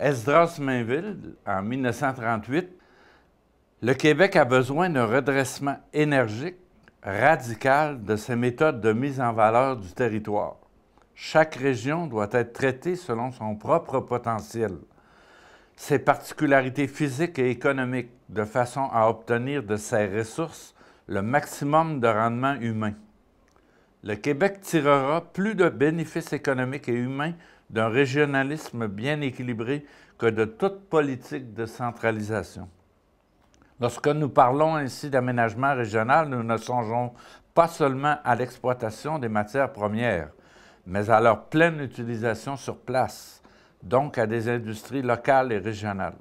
Esdras Mainville, en 1938, le Québec a besoin d'un redressement énergique, radical de ses méthodes de mise en valeur du territoire. Chaque région doit être traitée selon son propre potentiel, ses particularités physiques et économiques, de façon à obtenir de ses ressources le maximum de rendement humain. Le Québec tirera plus de bénéfices économiques et humains d'un régionalisme bien équilibré que de toute politique de centralisation. Lorsque nous parlons ainsi d'aménagement régional, nous ne songeons pas seulement à l'exploitation des matières premières, mais à leur pleine utilisation sur place, donc à des industries locales et régionales.